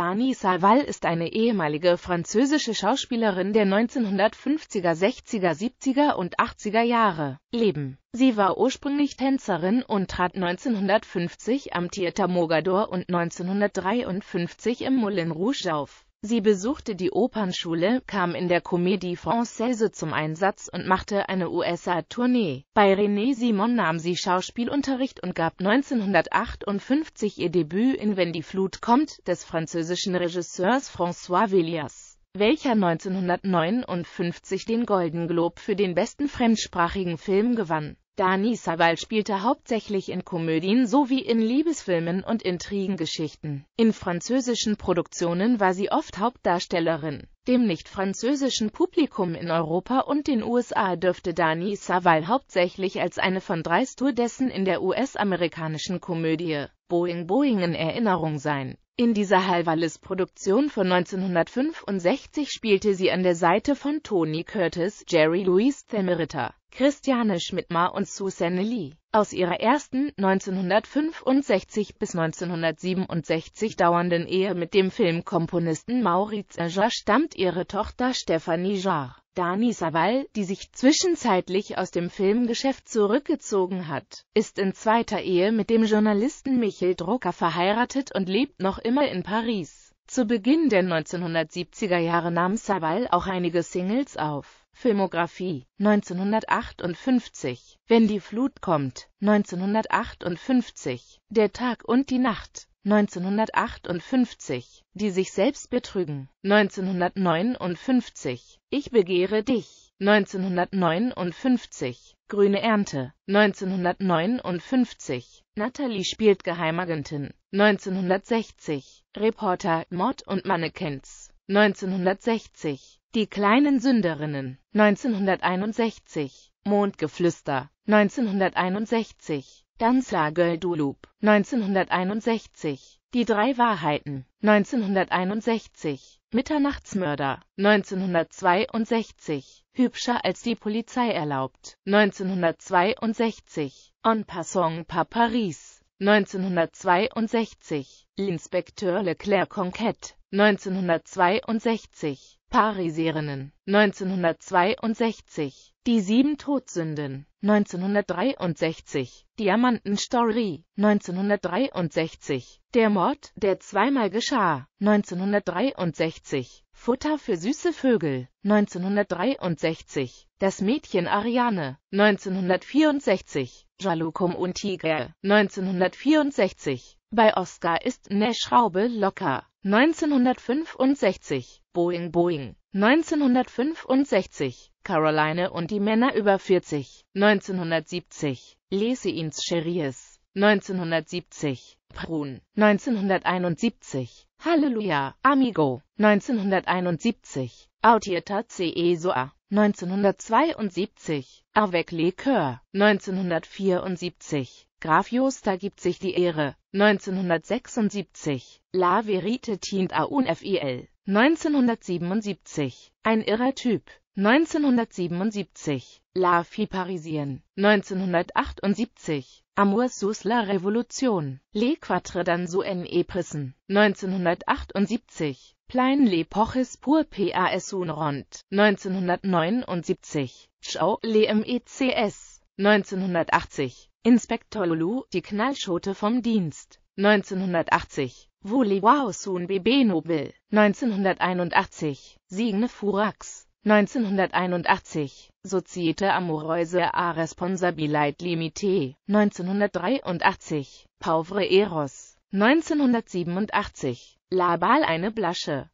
Dani Salval ist eine ehemalige französische Schauspielerin der 1950er, 60er, 70er und 80er Jahre. Leben Sie war ursprünglich Tänzerin und trat 1950 am Theater Mogador und 1953 im Moulin Rouge auf. Sie besuchte die Opernschule, kam in der Comédie Française zum Einsatz und machte eine USA-Tournee. Bei René Simon nahm sie Schauspielunterricht und gab 1958 ihr Debüt in Wenn die Flut kommt des französischen Regisseurs François Villiers, welcher 1959 den Golden Globe für den besten fremdsprachigen Film gewann Dani Sawal spielte hauptsächlich in Komödien sowie in Liebesfilmen und Intrigengeschichten. In französischen Produktionen war sie oft Hauptdarstellerin. Dem nicht-französischen Publikum in Europa und den USA dürfte Dani Saval hauptsächlich als eine von drei Stewardessen in der US-amerikanischen Komödie Boeing Boeing in Erinnerung sein in dieser Halvalis-Produktion von 1965 spielte sie an der Seite von Tony Curtis, Jerry Louise Themeriter, Christiane Schmidtmar und Susanne Lee. Aus ihrer ersten 1965 bis 1967 dauernden Ehe mit dem Filmkomponisten Maurice Ajar stammt ihre Tochter Stephanie Jarre Dani Saval, die sich zwischenzeitlich aus dem Filmgeschäft zurückgezogen hat, ist in zweiter Ehe mit dem Journalisten Michel Drucker verheiratet und lebt noch immer in Paris. Zu Beginn der 1970er Jahre nahm Saval auch einige Singles auf. Filmografie 1958 Wenn die Flut kommt 1958 Der Tag und die Nacht 1958 Die sich selbst betrügen 1959 Ich begehre dich 1959 Grüne Ernte 1959 Natalie spielt Geheimagentin 1960 Reporter Mord und Mannequins 1960 Die kleinen Sünderinnen 1961 Mondgeflüster 1961, Danza Guldulub 1961, Die drei Wahrheiten 1961, Mitternachtsmörder 1962, Hübscher als die Polizei erlaubt 1962, En passant par Paris 1962, L'Inspecteur Leclerc Conquête 1962 Pariserinnen 1962 Die sieben Todsünden 1963 Diamantenstory 1963 Der Mord, der zweimal geschah 1963 Futter für süße Vögel 1963 Das Mädchen Ariane 1964 Jalukum und Tiger 1964 bei Oscar ist 'ne Schraube locker 1965 Boeing Boeing 1965 Caroline und die Männer über 40 1970 Lese Leseins Scheries, 1970 Prun 1971 Halleluja Amigo 1971 Autieta CE Soa 1972 Avec les Coeurs 1974 Graf Joster gibt sich die Ehre 1976, La Verite tient a un FIL, e 1977, ein irrer Typ, 1977, La Fille Parisienne, 1978, Amour sous la Révolution, Les Quatre dans et Prissen, 1978, Plein poches pour PAS un rond, 1979, Chau les MECS, 1980 Inspektor Lulu, die Knallschote vom Dienst. 1980 Wuli Waosun Bebe Nobel. 1981 Siegne Furax. 1981 Societe Amoreuse a Responsabilite Limite. 1983 Pauvre Eros. 1987 Labal eine Blasche.